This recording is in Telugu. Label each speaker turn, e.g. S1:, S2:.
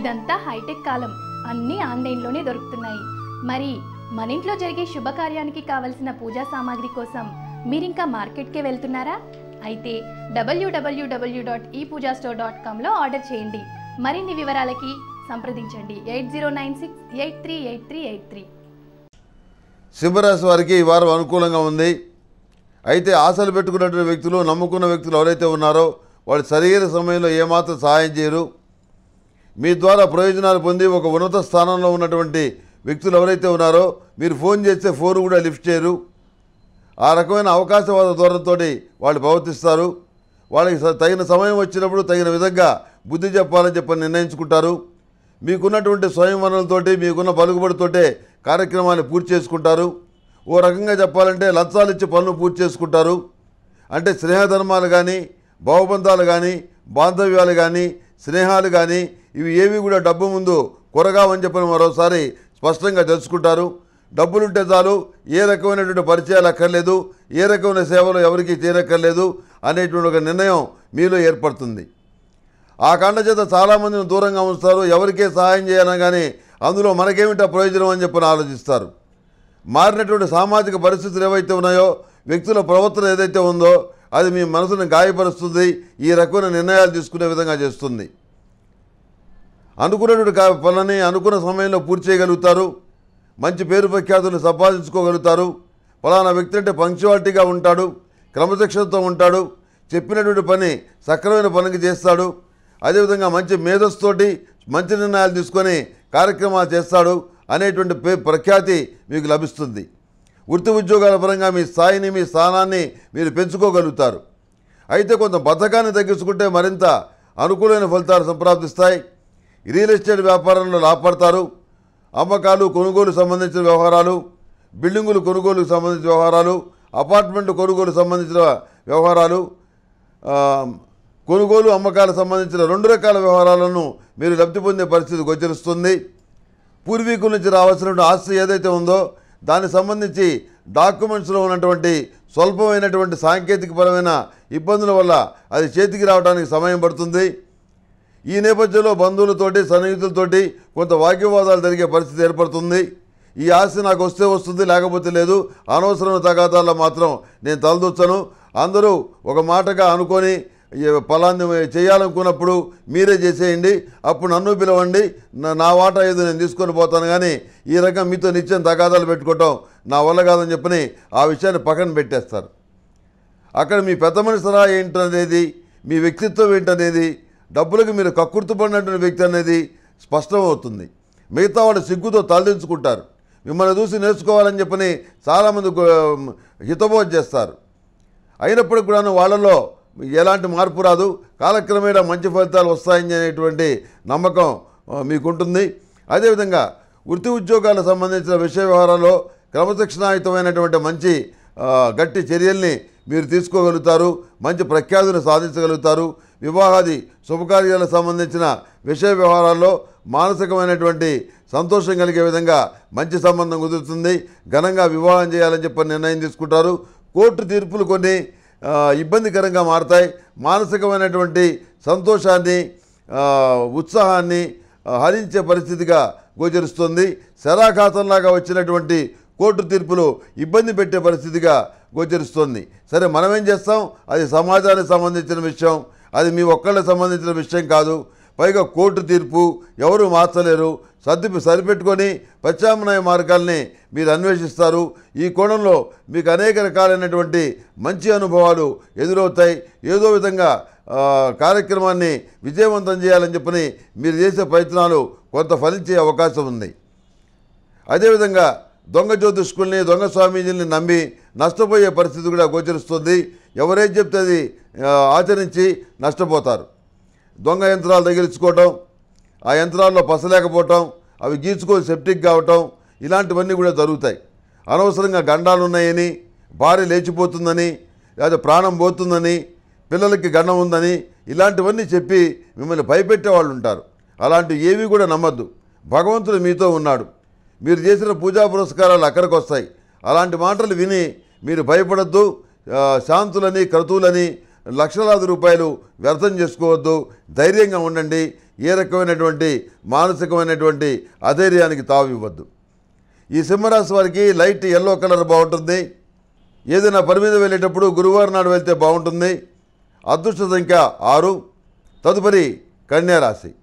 S1: ఇదంతా హైటెక్ కాలం అన్నీ ఆన్లైన్లోనే దొరుకుతున్నాయి మరి మన ఇంట్లో జరిగే శుభకార్యానికి కావలసిన పూజా సామాగ్రి కోసం మీరింకా మార్కెట్కే వెళ్తున్నారా అయితే W W W dot e pooja store dot కామ్లో ఆర్డర్ చేయండి మరిన్ని వివరాలకి సంప్రదించండి eight zero nine six eight three eight three eight three సింహరాశి వారికి ఈ వారం అనుకూలంగా ఉంది అయితే ఆశలు పెట్టుకున్నటువంటి వ్యక్తులు నమ్ముకున్న వ్యక్తులు ఎవరైతే ఉన్నారో వాళ్ళు సరైన సమయంలో ఏమాత్రం సహాయం చేయరు మీ ద్వారా ప్రయోజనాలు పొంది ఒక ఉన్నత స్థానంలో ఉన్నటువంటి వ్యక్తులు ఎవరైతే ఉన్నారో మీరు ఫోన్ చేస్తే ఫోన్ కూడా లిఫ్ట్ చేయరు ఆ రకమైన అవకాశవాద ధోరణితో వాళ్ళు ప్రవర్తిస్తారు వాళ్ళకి తగిన సమయం వచ్చినప్పుడు తగిన విధంగా బుద్ధి చెప్పాలని చెప్పని నిర్ణయించుకుంటారు మీకున్నటువంటి స్వయం వనరులతోటి మీకున్న పలుకుబడితోటే కార్యక్రమాన్ని పూర్తి చేసుకుంటారు ఓ రకంగా చెప్పాలంటే లంచాలు ఇచ్చి పనులు పూర్తి చేసుకుంటారు అంటే స్నేహధర్మాలు కానీ భావబంధాలు కానీ బాంధవ్యాలు కానీ స్నేహాలు కానీ ఇవి ఏవి కూడా డబ్బు ముందు కొరగావని చెప్పని మరోసారి స్పష్టంగా తెలుసుకుంటారు డబ్బులుంటే చాలు ఏ రకమైనటువంటి పరిచయాలు అక్కర్లేదు ఏ రకమైన సేవలు ఎవరికీ తీరక్కర్లేదు అనేటువంటి ఒక నిర్ణయం మీలో ఏర్పడుతుంది ఆ కండ చేత చాలామందిని దూరంగా ఉంచుతారు ఎవరికే సహాయం చేయాలని కానీ అందులో మనకేమిటా ప్రయోజనం అని చెప్పని ఆలోచిస్తారు మారినటువంటి సామాజిక పరిస్థితులు ఏవైతే ఉన్నాయో వ్యక్తుల ప్రవర్తన ఏదైతే ఉందో అది మీ మనసును గాయపరుస్తుంది ఈ రకమైన నిర్ణయాలు తీసుకునే విధంగా చేస్తుంది అనుకున్నటువంటి పనులని అనుకున్న సమయంలో పూర్తి చేయగలుగుతారు మంచి పేరు ప్రఖ్యాతులు సంపాదించుకోగలుగుతారు ఫలానా వ్యక్తి అంటే పంక్చువాలిటీగా ఉంటాడు క్రమశిక్షణతో ఉంటాడు చెప్పినటువంటి పని సక్రమైన పనికి చేస్తాడు అదేవిధంగా మంచి మేధస్సుతోటి మంచి నిర్ణయాలు తీసుకొని కార్యక్రమాలు చేస్తాడు అనేటువంటి ప్రఖ్యాతి మీకు లభిస్తుంది వృత్తి ఉద్యోగాల పరంగా మీ స్థాయిని మీ స్థానాన్ని మీరు పెంచుకోగలుగుతారు అయితే కొంత బద్ధకాన్ని తగ్గించుకుంటే మరింత అనుకూలమైన ఫలితాలు సంప్రాప్తిస్తాయి రియల్ ఎస్టేట్ వ్యాపారంలో లాభపడతారు అమ్మకాలు కొనుగోలు సంబంధించిన వ్యవహారాలు బిల్డింగులు కొనుగోలుకు సంబంధించిన వ్యవహారాలు అపార్ట్మెంట్ కొనుగోలు సంబంధించిన వ్యవహారాలు కొనుగోలు అమ్మకాలకు సంబంధించిన రెండు రకాల వ్యవహారాలను మీరు లబ్ధి పొందే పరిస్థితి గోచరిస్తుంది పూర్వీకుల నుంచి రావాల్సిన ఆస్తి ఏదైతే ఉందో దానికి సంబంధించి డాక్యుమెంట్స్లో ఉన్నటువంటి స్వల్పమైనటువంటి సాంకేతికపరమైన ఇబ్బందుల వల్ల అది చేతికి రావడానికి సమయం పడుతుంది ఈ నేపథ్యంలో బంధువులతోటి సన్నిహితులతోటి కొంత వాగ్వివాదాలు జరిగే పరిస్థితి ఏర్పడుతుంది ఈ ఆస్తి నాకు వస్తే వస్తుంది లేకపోతే లేదు అనవసరమైన తగాదాల్లో మాత్రం నేను తలదొచ్చను అందరూ ఒక మాటగా అనుకొని ఫలాన్ని చేయాలనుకున్నప్పుడు మీరే చేసేయండి అప్పుడు నన్ను పిలవండి నా వాటా ఏదో నేను తీసుకొని పోతాను కానీ ఈ రకం మీతో నిత్యం తగాదాలు పెట్టుకోవటం నా వల్ల కాదని చెప్పని ఆ విషయాన్ని పక్కన పెట్టేస్తారు అక్కడ మీ పెద్ద మనిషి సలహా ఏంటనేది మీ వ్యక్తిత్వం ఏంటనేది డబ్బులకు మీరు పడినటువంటి వ్యక్తి అనేది స్పష్టమవుతుంది మిగతా వాళ్ళు సిగ్గుతో తలదించుకుంటారు మిమ్మల్ని చూసి నేర్చుకోవాలని చెప్పని చాలామంది హితబోధ చేస్తారు అయినప్పటికి కూడా వాళ్ళలో ఎలాంటి మార్పు రాదు కాలక్రమేణా మంచి ఫలితాలు వస్తాయని అనేటువంటి నమ్మకం మీకుంటుంది అదేవిధంగా వృత్తి ఉద్యోగాలకు సంబంధించిన విషయ వ్యవహారాల్లో క్రమశిక్షణాయుతమైనటువంటి మంచి గట్టి చర్యల్ని మీరు తీసుకోగలుగుతారు మంచి ప్రఖ్యాతిని సాధించగలుగుతారు వివాహాది శుభకార్యాలకు సంబంధించిన విషయ వ్యవహారాల్లో మానసికమైనటువంటి సంతోషం కలిగే విధంగా మంచి సంబంధం కుదురుతుంది ఘనంగా వివాహం చేయాలని చెప్పి నిర్ణయం తీసుకుంటారు కోర్టు తీర్పులు కొన్ని ఇబ్బందికరంగా మారతాయి మానసికమైనటువంటి సంతోషాన్ని ఉత్సాహాన్ని హరించే పరిస్థితిగా గోచరిస్తుంది శరాఖాతంలాగా వచ్చినటువంటి కోర్టు తీర్పులు ఇబ్బంది పెట్టే పరిస్థితిగా గోచరిస్తుంది సరే మనం ఏం చేస్తాం అది సమాజానికి సంబంధించిన విషయం అది మీ ఒక్కళ్ళకి సంబంధించిన విషయం కాదు పైగా కోర్టు తీర్పు ఎవరు మార్చలేరు సర్ది సరిపెట్టుకొని ప్రత్యామ్నాయ మార్గాల్ని మీరు అన్వేషిస్తారు ఈ కోణంలో మీకు అనేక రకాలైనటువంటి మంచి అనుభవాలు ఎదురవుతాయి ఏదో విధంగా కార్యక్రమాన్ని విజయవంతం చేయాలని చెప్పని మీరు చేసే ప్రయత్నాలు కొంత ఫలించే అవకాశం ఉంది అదేవిధంగా దొంగ జ్యోతిష్కుల్ని దొంగ స్వామీజీని నమ్మి నష్టపోయే పరిస్థితి కూడా గోచరిస్తుంది ఎవరైతే చెప్తే అది ఆచరించి నష్టపోతారు దొంగ యంత్రాలు తగిలించుకోవటం ఆ యంత్రాల్లో పసలేకపోవటం అవి గీచుకొని సెప్టిక్ కావటం ఇలాంటివన్నీ కూడా జరుగుతాయి అనవసరంగా గండాలు ఉన్నాయని భార్య లేచిపోతుందని లేదా ప్రాణం పోతుందని పిల్లలకి గండం ఉందని ఇలాంటివన్నీ చెప్పి మిమ్మల్ని భయపెట్టే వాళ్ళు ఉంటారు అలాంటివి ఏవి కూడా నమ్మద్దు భగవంతుడు మీతో ఉన్నాడు మీరు చేసిన పూజా పురస్కారాలు అక్కడికి వస్తాయి అలాంటి మాటలు విని మీరు భయపడద్దు శాంతులని క్రతువులని లక్షలాది రూపాయలు వ్యర్థం చేసుకోవద్దు ధైర్యంగా ఉండండి ఏ రకమైనటువంటి మానసికమైనటువంటి అధైర్యానికి తావివ్వద్దు ఈ సింహరాశి వారికి లైట్ ఎల్లో కలర్ బాగుంటుంది ఏదైనా పని మీద వెళ్ళేటప్పుడు గురువారం నాడు వెళ్తే బాగుంటుంది అదృష్ట సంఖ్య ఆరు తదుపరి కన్యారాశి